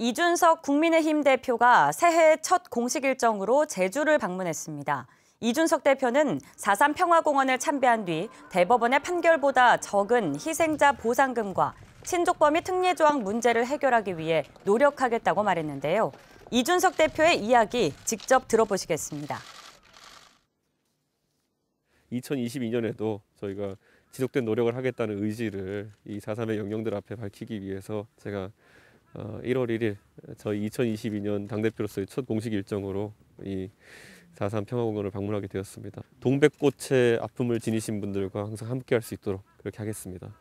이준석 국민의힘 대표가 새해 첫 공식 일정으로 제주를 방문했습니다. 이준석 대표는 4.3 평화공원을 참배한 뒤 대법원의 판결보다 적은 희생자 보상금과 친족범위 특례 조항 문제를 해결하기 위해 노력하겠다고 말했는데요. 이준석 대표의 이야기 직접 들어보시겠습니다. 2022년에도 저희가 지속된 노력을 하겠다는 의지를 이 4.3의 영령들 앞에 밝히기 위해서 제가 1월 1일 저희 2022년 당대표로서의 첫 공식 일정으로 이 사산 평화공원을 방문하게 되었습니다. 동백꽃의 아픔을 지니신 분들과 항상 함께할 수 있도록 그렇게 하겠습니다.